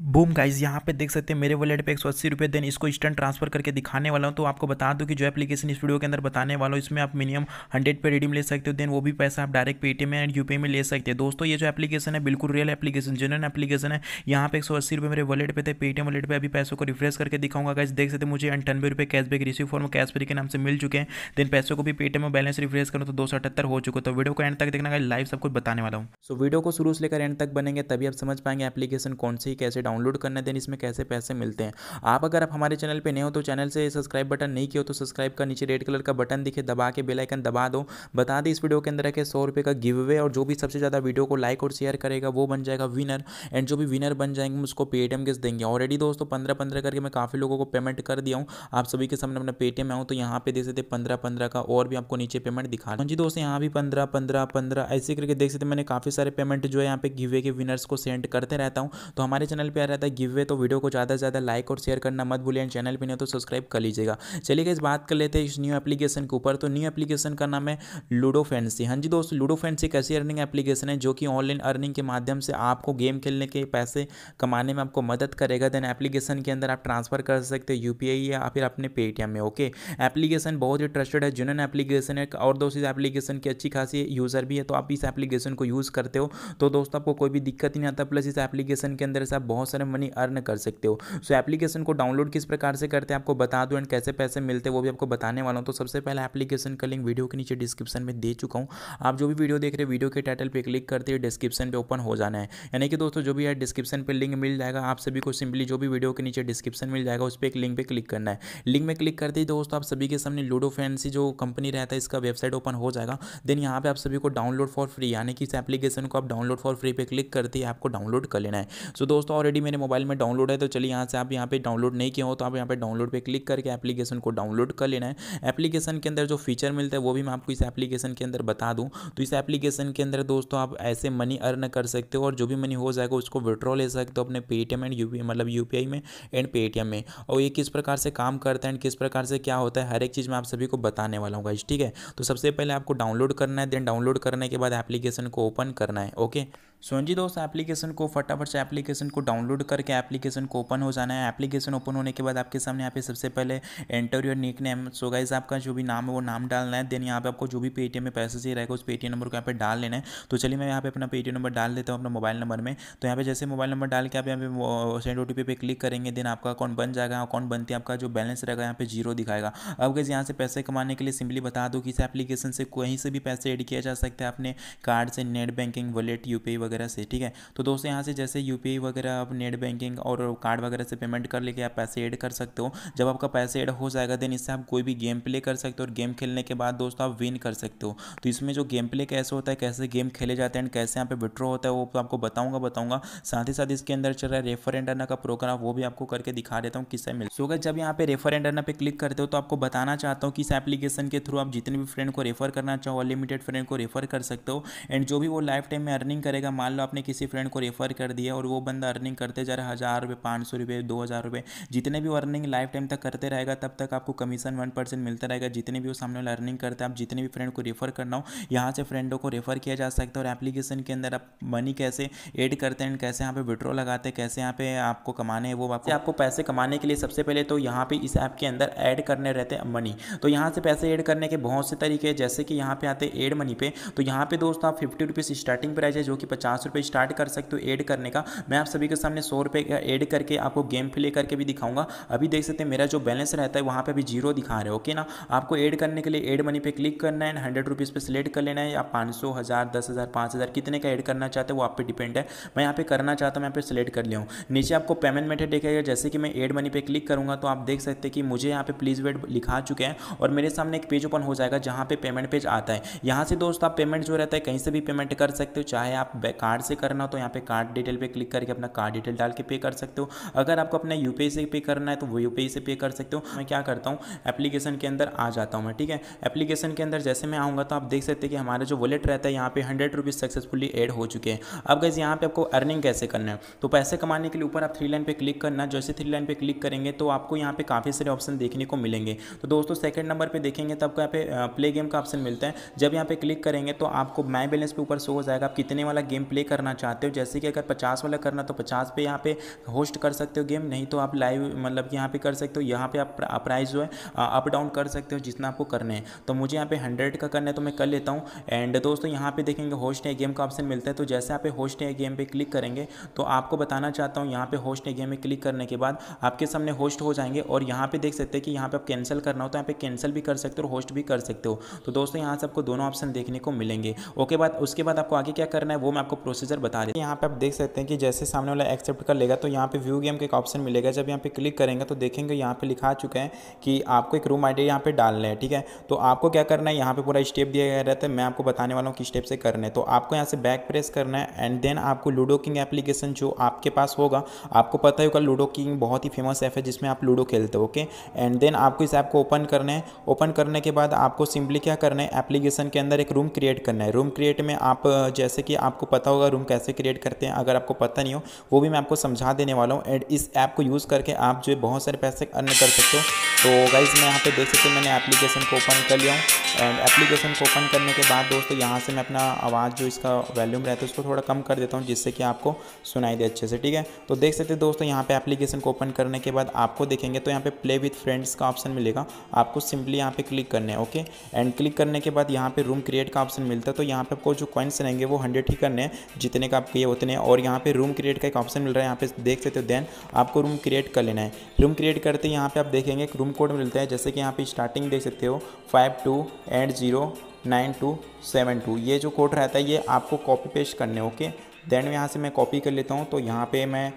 boom guys यहाँ पे देख सकते हैं मेरे वॉलेट पे एक सौ अस्सी रुपये देन इसको इंस्टेंट ट्रांसफर करके दिखाने वाला हूँ तो आपको बता दूँ कि जो एप्लीकेशन इस वीडियो के अंदर बताने वाला हूँ इसमें आप मिनिमम हंड्रेड पे रिडीम ले सकते हो देन वो भी पैसा आप डायरेक्ट पेटीएम एंड यू में ले सकते हैं दोस्तों ये जो एप्लीकेशन है बिल्कुल रियल एप्लीकेशन जेनरल एप्लीकेशन है यहाँ पे एक सौ अस्सी रुपये मेरे वॉलेट पे थे पेटीएम वॉलेट पर अभी पैसों को रिफ्रेश करके दिखाऊंगा गाइज देख सकते मुझे अंठानवे रुपये कैशबैक रिसीव फॉर्म कैश के नाम से मिल चुके हैं देन पैसों को भी पेटीएम में बैलेंस रिफ्रेश करूँ तो दो सौ अठहत्तर हो चुके तो वीडियो को एंड तक देखना लाइव सब कुछ बताने वाला हूँ सो वीडियो को शुरू से लेकर एंड तक बनेंगे तभी आप समझ पाएंगे एप्लीकेशन कौन सी कैसे डाउनलोड करने है देन इसमें कैसे पैसे मिलते हैं आप अगर आप हमारे चैनल पर नए हो तो चैनल से सब्सक्राइब बटन नहीं किया तो सब्सक्राइब का नीचे रेड कलर का बटन दिखे दबा के बेलाइकन दबा दो बता दें इस वीडियो के अंदर रखे सौ का गिव अवे और जो भी सबसे ज़्यादा वीडियो को लाइक और शेयर करेगा वो बन जाएगा विनर एंड जो भी विनर बन जाएंगे उसको पेटीएम किस देंगे ऑलरेडी दोस्तों पंद्रह पंद्रह करके मैं काफ़ी लोगों को पेमेंट कर दिया हूँ आप सभी के सामने अपना पेटीएम आऊँ तो यहाँ पे देख सकते पंद्रह पंद्रह का और भी आपको नीचे पेमेंट दिखा हाँ जी दोस्तों यहाँ भी पंद्रह पंद्रह पंद्रह ऐसे करके देख सकते मैंने काफ़ी सारे पेमेंट जो है यहाँ पे गिवे के विनर्स को सेंड करते रहता हूँ तो हमारे चैनल पे आ रहा था गिव वे तो वीडियो को ज़्यादा से ज़्यादा लाइक और शेयर करना मत भूलिए एंड चैनल पर नहीं तो सब्सक्राइब कर लीजिएगा चलिए इस बात कर लेते हैं इस न्यू एप्लीकेशन के ऊपर तो न्यू एप्लीकेशन का नाम है लूडो फैंसी हाँ जी दोस्तों लूडो फैंसी एक ऐसी अर्निंग एप्लीकेशन है जो कि ऑनलाइन अर्निंग के माध्यम से आपको गेम खेलने के पैसे कमाने में आपको मदद करेगा देन एप्लीकेशन के अंदर आप ट्रांसफर कर सकते हैं यू या फिर अपने पेटीएम में ओके एप्लीकेशन बहुत ही ट्रस्टेड है जुनन एप्लीकेशन है और दोस्त इस एप्लीकेशन की अच्छी खासी यूज़र भी है तो आप इस एप्लीकेशन को यूज़ करते हो तो दोस्तों आपको कोई भी दिक्कत नहीं आता प्लस इस एप्लीकेशन के अंदर से आप बहुत बहुत सारे मनी अर्न कर सकते हो सो so, एप्लीकेशन को डाउनलोड किस प्रकार से करते हैं आपको बता दूँ एंड कैसे पैसे मिलते हैं वो भी आपको बताने वाला हूँ तो सबसे पहले एप्लीकेशन का लिंक वीडियो के नीचे डिस्क्रिप्शन में दे चुका हूँ आप जो भी वीडियो देख रहे वीडियो के टाइटल पर क्लिक करते हैं डिस्क्रिप्शन पर ओपन हो जाना है यानी कि दोस्तों जो भी है डिस्क्रिप्शन पर लिंक मिल जाएगा आप सभी को सिंपली जो भी वीडियो के नीचे डिस्क्रिप्शन मिल जाएगा उस पर एक लिंक पर क्लिक करना है लिंक में क्लिक करते ही दोस्तों आप सभी के सामने लूडो फैंसी जो कंपनी रहता है इसका वेबसाइट ओपन हो जाएगा देन यहाँ पे आप सभी को डाउनलोड फॉर फ्री यानी कि इस एप्लीकेशन को आप डाउनलोड फॉर फ्री पे क्लिक करते ही आपको डाउनलोड कर लेना है सो so, दोस्तों और ऑलरेडी मेरे मोबाइल में डाउनलोड है तो चलिए यहाँ से आप यहाँ पे डाउनलोड नहीं किया हो तो आप यहाँ पे डाउनलोड पे क्लिक करके एप्लीकेशन को डाउनलोड कर लेना है एप्लीकेशन के अंदर जो फीचर मिलता है वो भी मैं आपको इस एप्लीकेशन के अंदर बता दूँ तो इस एप्लीकेशन के अंदर दोस्तों आप ऐसे मनी अर्न कर सकते हो और जो भी मनी हो जाएगा उसको विड्रॉ ले सकते हो अपने पेटीएम एंड यू मतलब यू में एंड पेटीएम में और ये किस प्रकार से काम करता है एंड किस प्रकार से क्या होता है हर एक चीज़ मैं आप सभी को बताने वाला हूँ इस ठीक है तो सबसे पहले आपको डाउनलोड करना है देन डाउनलोड करने के बाद एप्लीकेशन को ओपन करना है ओके सो जी दोस्त एप्लीकेशन को फटाफट से एप्लीकेशन को डाउनलोड करके एप्लीकेशन को ओपन हो जाना है एप्लीकेशन ओपन होने के बाद आपके सामने यहाँ पे सबसे पहले enter your nick name so guys आपका जो भी नाम है वो नाम डालना है देन यहाँ पे आपको जो भी पेटीएम में पैसे चाहिए रहेगा उस पेटीएम नंबर को यहाँ पे डाल लेना है तो चलिए मैं यहाँ पे अपना पेटीएम नंबर डाल देता हूँ अपना मोबाइल नंबर में तो यहाँ पे जैसे मोबाइल नंबर डाल के आप यहाँ पे सेंड ओ पे क्लिक करेंगे देन आपका अकाउंट बन जाएगा अकाउंट बनते आपका जो बैलेंस रहेगा यहाँ पे जीरो दिखाएगा अब गैस यहाँ से पैसे कमाने के लिए सिंपली बता दो कि इस एप्लीकेशन से कहीं से भी पैसे एड किया जा सकता है अपने कार्ड से नेट बैंकिंग वॉलेट यूपीआई वगैरह से ठीक है तो दोस्तों यहाँ से जैसे यू वगैरह आप नेट बैंकिंग और कार्ड वगैरह से पेमेंट कर लेके आप पैसे ऐड कर सकते हो जब आपका पैसे ऐड हो जाएगा देन इससे आप कोई भी गेम प्ले कर सकते हो और गेम खेलने के बाद दोस्तों आप विन कर सकते हो तो इसमें जो गेम प्ले कैसे होता है कैसे गेम खेले जाते हैं एंड कैसे यहाँ पे विड्रॉ होता है वो तो आपको बताऊंगा बताऊंगा साथ ही साथ इसके अंदर चल रहा है रेफर एंड अर्ना का प्रोग्राम वो भी आपको करके दिखा देता हूँ किससे मिल सो जब यहाँ पे रेफर एंड अर्ना पे क्लिक करते हो तो आपको बताना चाहता हूँ कि इस एप्लीकेशन के थ्रू आप जितने भी फ्रेंड को रेफर करना चाहो अनलिमिटेड फ्रेंड को रेफर कर सकते हो एंड जो भी वो लाइफ टाइम में अर्निंग करेगा मान लो आपने किसी फ्रेंड को रेफ़र कर दिया और वो बंदा अर्निंग करते जा रहा है हज़ार रुपये पाँच सौ रुपये दो हज़ार रुपये जितने भी अर्निंग लाइफ टाइम तक करते रहेगा तब तक आपको कमीशन वन परसेंट मिलता रहेगा जितने भी वो सामने वाला अर्निंग करते हैं आप जितने भी फ्रेंड को रेफ़र करना हो यहाँ से फ्रेंडों को रेफ़र किया जा सकता है और एप्लीकेशन के अंदर आप मनी कैसे एड करते हैं कैसे यहाँ पे विड्रॉ लगाते हैं कैसे यहाँ पे आपको कमाने हैं वो आपको आपको पैसे कमाने के लिए सबसे पहले तो यहाँ पर इस ऐप के अंदर ऐड करने रहते हैं मनी तो यहाँ से पैसे ऐड करने के बहुत से तरीके हैं जैसे कि यहाँ पे आते हैं एड मनी पे तो यहाँ पे दोस्तों आप फिफ्टी रुपीज़ स्टार्टिंग प्राइस है जो कि पचास पचास रुपये स्टार्ट कर सकते हो ऐड करने का मैं आप सभी के सामने सौ रुपये का एड करके आपको गेम प्ले करके भी दिखाऊंगा अभी देख सकते हैं मेरा जो बैलेंस रहता है वहाँ पर अभी जीरो दिखा रहे हो ओके ना आपको ऐड करने के लिए एड मनी पे क्लिक करना है हंड्रेड रुपीज़ पर सिलेक्ट कर लेना है आप पाँच सौ हज़ार दस हज़ार पाँच हज़ार कितने का एड करना चाहते हो वो आप पे डिपेंड है मैं यहाँ पे करना चाहता हूँ यहाँ पे सिलेक्ट कर लिया हूँ नीचे आपको पेमेंट मेथड देखेगा जैसे कि मैं एड मनी पे क्लिक करूँगा तो आप देख सकते हैं कि मुझे यहाँ पे प्लीज़ वेट लिखा चुके हैं और मेरे सामने एक पेज ओपन हो जाएगा जहाँ पे पेमेंट पेज आता है यहाँ से दोस्त आप पेमेंट जो रहता है कहीं से भी पेमेंट कर सकते हो चाहे आप कार्ड से करना हो तो यहाँ पे कार्ड डिटेल पे क्लिक करके अपना कार्ड डिटेल डाल के पे कर सकते हो अगर आपको अपना यूपीआई से पे करना है तो वो यूपीआई से पे कर सकते हो मैं क्या करता हूँ एप्लीकेशन के अंदर आ जाता हूँ मैं ठीक है एप्लीकेशन के अंदर जैसे मैं आऊँगा तो आप देख सकते हैं कि हमारा जो वॉलेट रहता है यहाँ पे हंड्रेड रुपीज़ सक्सेसफुली एड हो चुके हैं अब गैस यहाँ पर आपको अर्निंग कैसे करना है तो पैसे कमाने के लिए ऊपर आप थ्री लाइन पे क्लिक करना जैसे थ्री लाइन पे क्लिक करेंगे तो आपको यहाँ पे काफ़ी सारे ऑप्शन देखने को मिलेंगे तो दोस्तों सेकंड नंबर पर देखेंगे तो आपको यहाँ पे प्ले गेम का ऑप्शन मिलता है जब यहाँ पे क्लिक करेंगे तो आपको माई बैलेंस पे ऊपर शो हो जाएगा आप कितने वाला गेम गेम प्ले करना चाहते हो जैसे कि अगर पचास वाला करना तो पचास पे यहाँ पे होस्ट कर सकते हो गेम नहीं तो आप लाइव मतलब कि यहाँ पे कर सकते हो यहाँ पे आप प्राइस जो है अप डाउन कर सकते हो जितना आपको करना है तो मुझे यहाँ पे हंड्रेड का करना है तो मैं कर लेता हूँ एंड दोस्तों यहाँ पे देखेंगे होस्ट या गेम का ऑप्शन मिलता है तो जैसे आप होस्ट या गेम पर क्लिक करेंगे तो आपको बताना चाहता हूँ यहाँ पे होस्ट या गेम में क्लिक करने के बाद आपके सामने होस्ट हो जाएंगे और यहाँ पे देख सकते हैं कि यहाँ पे आप कैंसिल करना हो तो यहाँ पे कैंसिल भी कर सकते हो और होस्ट भी कर सकते हो तो दोस्तों यहाँ से आपको दोनों ऑप्शन देखने को मिलेंगे ओके बाद उसके बाद आपको आगे क्या करना है वो मैं आपको आपको प्रोसीजर बता रही है यहाँ पे आप देख सकते हैं कि जैसे सामने वाला एक्सेप्ट कर लेगा तो यहाँ पे व्यू गेम का एक ऑप्शन मिलेगा जब यहाँ पे क्लिक करेंगे तो देखेंगे यहाँ पे लिखा चुके हैं कि आपको एक रूम आइडिया यहाँ पे डालना है ठीक है तो आपको क्या करना है यहाँ पे पूरा स्टेप दिया गया रहता है मैं आपको बताने वाला हूँ कि स्टेप से करना है तो आपको यहाँ से बैक प्रेस करना है एंड देन आपको लूडो किंग एप्लीकेशन जो आपके पास होगा आपको पता ही होगा लूडो किंग बहुत ही फेमस ऐप है जिसमें आप लूडो खेलते हो ओके एंड देन आपको इस ऐप को ओपन करना है ओपन करने के बाद आपको सिंपली क्या करना है एप्लीकेशन के अंदर एक रूम क्रिएट करना है रूम क्रिएट में आप जैसे कि आपको पता पता होगा रूम कैसे क्रिएट करते हैं अगर आपको पता नहीं हो वो भी मैं आपको समझा देने वाला हूँ एंड इस ऐप को यूज़ करके आप जो है बहुत सारे पैसे अर्न कर सकते हो तो गाइज़ मैं यहाँ पे देख सकते मैंने एप्लीकेशन को ओपन कर लिया हूँ एंड एप्लीकेशन को ओपन करने के बाद दोस्तों यहाँ से मैं अपना आवाज़ जो इसका वैल्यूम रहता है उसको थोड़ा कम कर देता हूँ जिससे कि आपको सुनाई दे अच्छे से ठीक है तो देख सकते दोस्तों यहाँ पे एप्लीकेशन को ओपन करने के बाद आपको देखेंगे तो यहाँ पे प्ले विथ फ्रेंड्स का ऑप्शन मिलेगा आपको सिंपली यहाँ पे क्लिक करना है ओके एंड क्लिक करने के बाद यहाँ पे रूम क्रिएट का ऑप्शन मिलता है तो यहाँ पे आपको जो कॉइन्स रहेंगे वो हंड्रेड ही करने हैं जितने का आपको ये उतने और यहाँ पे रूम क्रिएट का एक ऑप्शन मिल रहा है यहाँ पे देख सकते हो देन आपको रूम क्रिएट कर लेना है रूम क्रिएट करते यहाँ पे आप देखेंगे एक रूम कोड मिलता है जैसे कि यहाँ पे स्टार्टिंग देख सकते हो five two eight zero nine two seven two ये जो कोड रहता है ये आपको कॉपी पेस्ट करने ओके देन यहाँ से मैं कॉपी कर लेता हूँ तो यहाँ पर मैं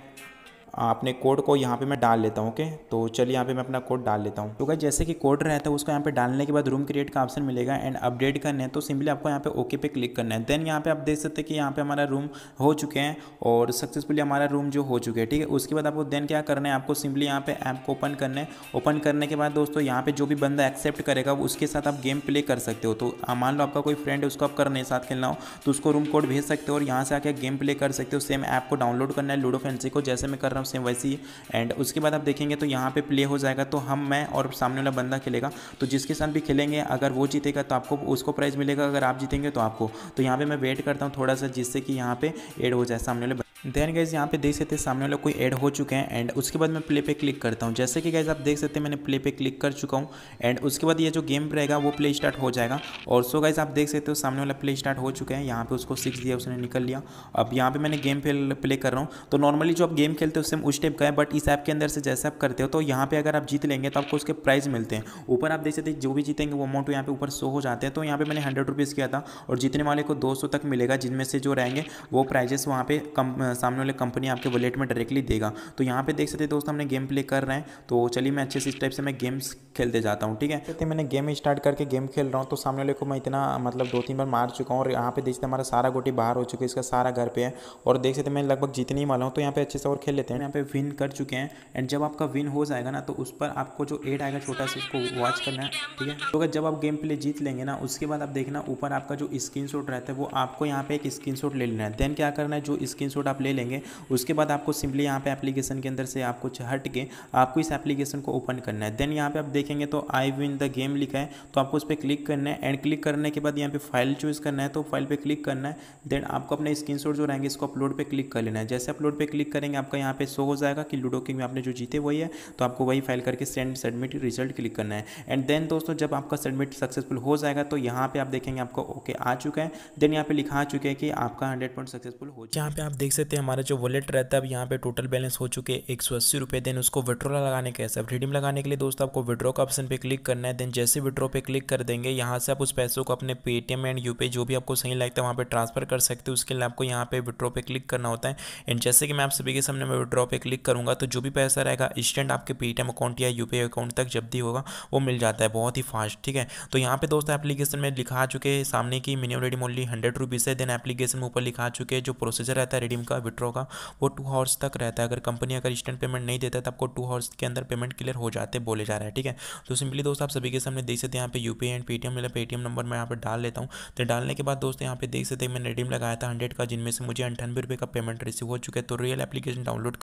अपने कोड को यहाँ पे मैं डाल लेता हूँ ओके तो चलिए यहाँ पे मैं अपना कोड डाल लेता हूँ तो क्या जैसे कि कोड रहता है तो उसको यहाँ पे डालने के बाद रूम क्रिएट का ऑप्शन मिलेगा एंड अपडेट करना है तो सिंपली आपको यहाँ पे ओके पे क्लिक करना है देन यहाँ पे आप देख सकते हैं कि यहाँ पे हमारा रूम हो चुके हैं और सक्सेसफुली हमारा रूम जो हो चुके हैं ठीक है उसके बाद आपको देन क्या करना है आपको सिंपली यहाँ पे ऐप को ओपन करना है ओपन करने के बाद दोस्तों यहाँ पे जो भी बंदा एक्सेप्ट करेगा उसके साथ आप गेम प्ले कर सकते हो तो मान लो आपका कोई फ्रेंड है उसको आप करने साथ खेलना हो तो उसको रूम कोड भेज सकते हो और यहाँ से आके गेम प्ले कर सकते हो सेम ऐप को डाउनलोड करना है लूडो फैंसी को जैसे मैं कर रहा हूँ से वैसी ही एंड उसके बाद आप देखेंगे तो यहाँ पे प्ले हो जाएगा तो हम मैं और सामने वाला बंदा खेलेगा तो जिसके साथ भी खेलेंगे अगर वो जीतेगा तो आपको उसको प्राइज़ मिलेगा अगर आप जीतेंगे तो आपको तो यहाँ पर मैं वेट करता हूँ थोड़ा सा जिससे कि यहाँ पर एड हो जाए सामने वाले देन गाइज यहाँ पे देख सकते हैं सामने वाला कोई ऐड हो चुके हैं एंड उसके बाद मैं प्ले पे क्लिक करता हूँ जैसे कि गाइज आप देख सकते हैं मैंने प्ले पे क्लिक कर चुका हूँ एंड उसके बाद ये जो गेम रहेगा वो प्ले स्टार्ट हो जाएगा और सो गाइज आप देख सकते हो सामने वाला प्ले स्टार्ट हो चुके हैं यहाँ पे उसको सिक्स दिया उसने निकल लिया अब यहाँ पर मैंने गेम प्ले कर रहा हूँ तो नॉर्मली जो आप गेम खेलते हो सेम उस टाइप का है बट इस ऐप के अंदर से जैसे आप करते हो तो यहाँ पर अगर आप जीत लेंगे तो आपको उसके प्राइज़ मिलते हैं ऊपर आप देख सकते हैं जो भी जीतेंगे वो अमाउंट यहाँ पे ऊपर शो हो जाते हैं तो यहाँ पे मैंने हंड्रेड रुपीज़ किया था और जीतने वाले को दो सौ तक मिलेगा जिनमें से जो रहेंगे वो प्राइजेस वहाँ पे कम सामने वाले कंपनी आपके वॉलेट में डायरेक्टली देगा तो यहाँ पे देख सकते हैं दोस्तों हमने गेम प्ले कर रहे हैं तो चलिए मैं अच्छे से इस टाइप से मैं गेम्स खेलते जाता हूँ ठीक है कहते मैंने गेम स्टार्ट करके गेम खेल रहा हूँ तो सामने वाले को मैं इतना मतलब दो तीन बार मार चुका हूँ और यहाँ पे देखते हमारा सारा गोटी बाहर हो चुका है इसका सारा घर पे है और देख सकते मैं लगभग जीतने ही वाला हूँ तो यहाँ पे अच्छे से और खेल लेते हैं यहाँ पे विन कर चुके हैं एंड जब आपका विन हो जाएगा ना तो उस पर आपको जो एड आएगा छोटा सा उसको वॉच करना है ठीक है तो अगर जब आप गेम प्ले जीत लेंगे ना उसके बाद आप देखना ऊपर आपका जो स्क्रीन रहता है वो आपको यहाँ पे एक स्क्रीन ले लेना है देन क्या करना है जो स्क्रीन आप ले लेंगे उसके बाद आपको सिंपली यहाँ पे एप्लीकेशन के अंदर से आपको हट के आपको इस एप्लीकेशन को ओपन करना है देन यहाँ पे आप देखेंगे तो आई विन द गेम लिखा है तो आपको उस पर क्लिक करना है एंड क्लिक करने के बाद यहाँ पे फाइल चूज़ करना है तो फाइल पे क्लिक करना है देन आपको अपने स्क्रीन जो रहेंगे इसको अपलोड पर क्लिक कर लेना है जैसे अपलोड पर क्लिक करेंगे आपका यहाँ पे शो हो जाएगा कि लूडो किंग में आपने जो जीते वही है तो आपको वही फाइल करके सेंड सबमिट रिजल्ट क्लिक करना है एंड देन दोस्तों जब आपका सबमिट सक्सेसफुल हो जाएगा तो यहाँ पे आप देखेंगे आपको ओके आ चुका है देन यहाँ पे लिखा आ चुका है कि आपका हंड्रेड सक्सेसफुल हो यहाँ पे आप देख सकते हैं हमारा जो वॉलेट रहता है अब यहाँ पे टोटल बैलेंस हो चुके एक सौ अस्सी रुपये देन उसको विड्रॉ लगाने के सब रिडीम लगाने के लिए दोस्तों आपको विड्रॉ का ऑप्शन पे क्लिक करना है देन जैसे विड्रॉ पे क्लिक कर देंगे यहाँ से आप उस पैसों को अपने पेटीएम एंड यूपे जो भी आपको सही लगता है वहाँ पर ट्रांसफर कर सकते हैं उसके लिए आपको यहाँ पे विड्रॉ पे क्लिक करना होता है एंड जैसे कि मैं आप सभी के सामने मैं विड्रॉ पे क्लिक करूँगा तो जो भी पैसा रहेगा इंस्टेंट आपके पेटीएम अकाउंट या यू अकाउंट तक जब भी होगा वो मिल जाता है बहुत ही फास्ट ठीक है तो यहाँ पे दोस्तों एप्लीकेशन में लिखा चुके सामने की minimum redeem only hundred rupees है देन एप्लीकेशन में ऊपर लिखा चुके जो प्रोसीजर रहता है रिडीम का का विड्रॉ का वो टू हावर्स तक रहता है अगर कंपनी अगर इंस्टेंट पेमेंट नहीं देता है तो आपको टू हावर्स के अंदर पेमेंट क्लियर हो जाते बोले जा रहा है ठीक है तो सिंपली दोस्तों आप सभी के सामने देख सकते हैं यहाँ पे यू एंड पेटीएम मेरा पेटीएम नंबर मैं यहाँ पर डाल लेता हूँ तो डालने के बाद दोस्तों यहाँ पे देख सकते हैं मैंने रिडीम लगाया था हंड्रेड का जिनमें से मुझे अंठानवे का पेमेंट रिसीव हो चुका है तो रियल एप्लीकेशन डाउनलोड